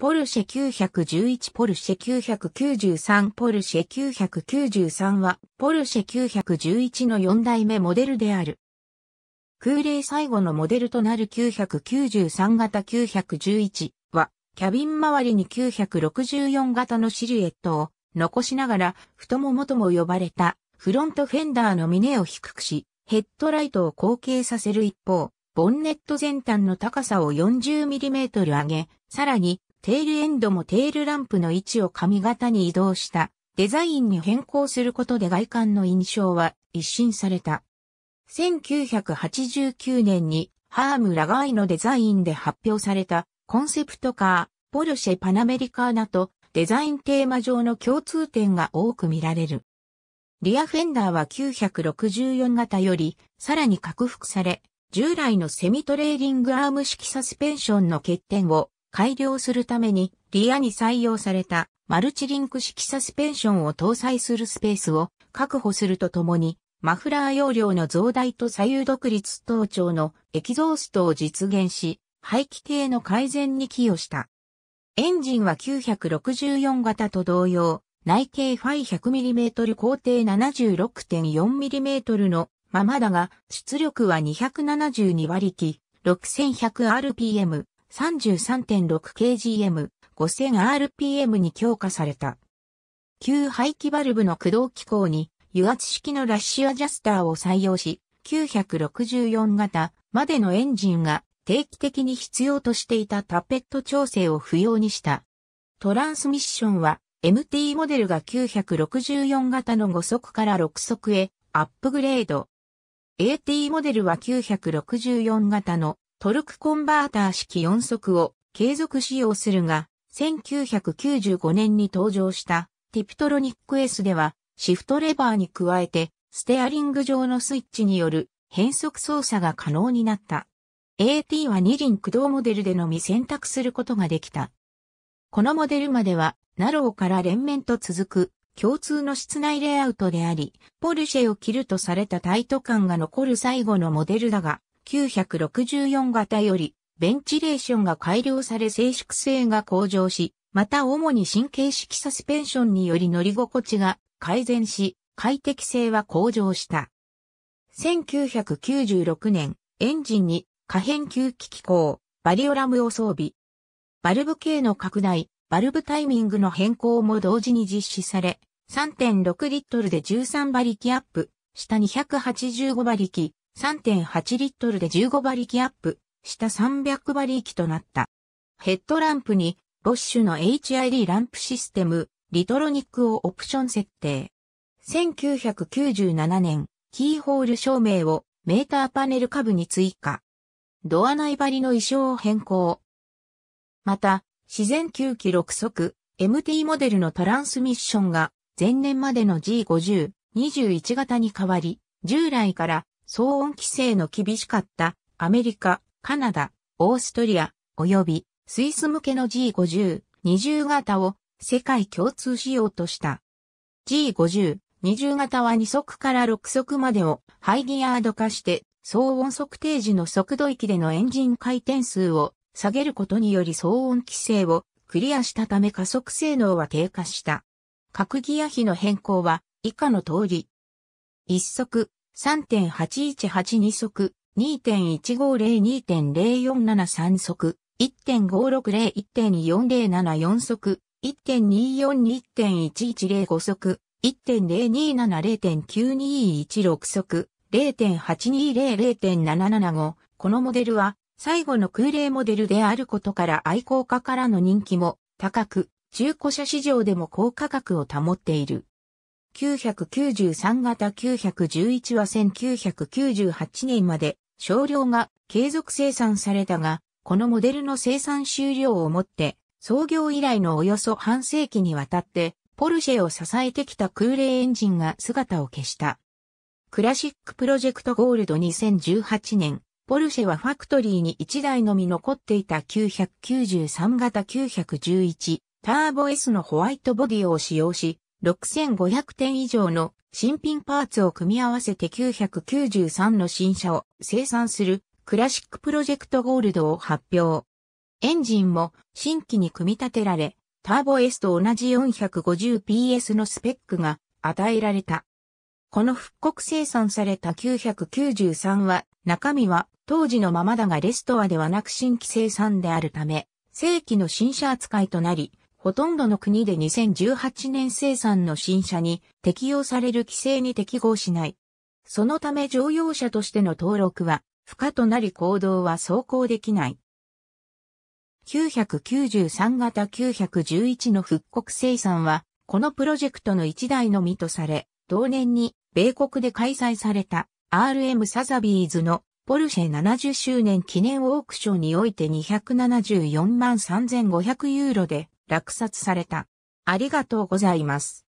ポルシェ911ポルシェ993ポルシェ993はポルシェ911の4代目モデルである。空冷最後のモデルとなる993型911はキャビン周りに964型のシルエットを残しながら太ももとも呼ばれたフロントフェンダーの峰を低くしヘッドライトを後傾させる一方、ボンネット全端の高さを 40mm 上げ、さらにテールエンドもテールランプの位置を髪型に移動したデザインに変更することで外観の印象は一新された。1989年にハーム・ラガイのデザインで発表されたコンセプトカー、ポルシェ・パナメリカーナとデザインテーマ上の共通点が多く見られる。リアフェンダーは964型よりさらに拡幅され、従来のセミトレーリングアーム式サスペンションの欠点を改良するためにリアに採用されたマルチリンク式サスペンションを搭載するスペースを確保するとともにマフラー容量の増大と左右独立等長のエキゾーストを実現し排気系の改善に寄与した。エンジンは964型と同様内径 Φ100mm 高低 76.4mm のままだが出力は272馬力 6100rpm 33.6kgm5000rpm に強化された。旧排気バルブの駆動機構に油圧式のラッシュアジャスターを採用し、964型までのエンジンが定期的に必要としていたタペット調整を不要にした。トランスミッションは MT モデルが964型の5速から6速へアップグレード。AT モデルは964型のトルクコンバーター式4速を継続使用するが、1995年に登場したティプトロニック S では、シフトレバーに加えて、ステアリング上のスイッチによる変速操作が可能になった。AT は二輪駆動モデルでのみ選択することができた。このモデルまでは、ナローから連綿と続く共通の室内レイアウトであり、ポルシェを切るとされたタイト感が残る最後のモデルだが、964型より、ベンチレーションが改良され静粛性が向上し、また主に神経式サスペンションにより乗り心地が改善し、快適性は向上した。1996年、エンジンに可変吸気機構、バリオラムを装備。バルブ系の拡大、バルブタイミングの変更も同時に実施され、3.6リットルで13馬力アップ、下285馬力、3.8リットルで15馬力アップ下300馬力となった。ヘッドランプにボッシュの HID ランプシステム、リトロニックをオプション設定。1997年、キーホール照明をメーターパネル下部に追加。ドア内張りの衣装を変更。また、自然吸気6速、MT モデルのトランスミッションが前年までの G50、21型に変わり、従来から騒音規制の厳しかったアメリカ、カナダ、オーストリア、及びスイス向けの G50、20型を世界共通しようとした。G50、20型は2速から6速までをハイギアード化して騒音測定時の速度域でのエンジン回転数を下げることにより騒音規制をクリアしたため加速性能は低下した。各ギア比の変更は以下の通り。1速3.8182足、2.1502.0473足、1.560.1.4074足、1.242.1105足、1.0270.9216足、0.820.775 0。このモデルは最後の空冷モデルであることから愛好家からの人気も高く、中古車市場でも高価格を保っている。993型911は1998年まで少量が継続生産されたが、このモデルの生産終了をもって、創業以来のおよそ半世紀にわたって、ポルシェを支えてきた空冷エンジンが姿を消した。クラシックプロジェクトゴールド2018年、ポルシェはファクトリーに1台のみ残っていた993型911ターボ S のホワイトボディを使用し、6500点以上の新品パーツを組み合わせて993の新車を生産するクラシックプロジェクトゴールドを発表。エンジンも新規に組み立てられ、ターボ S と同じ 450PS のスペックが与えられた。この復刻生産された993は、中身は当時のままだがレストアではなく新規生産であるため、正規の新車扱いとなり、ほとんどの国で2018年生産の新車に適用される規制に適合しない。そのため乗用車としての登録は不可となり行動は走行できない。993型911の復刻生産は、このプロジェクトの一台のみとされ、同年に米国で開催された RM サザビーズのポルシェ70周年記念オークションにおいて274万3500ユーロで落札された。ありがとうございます。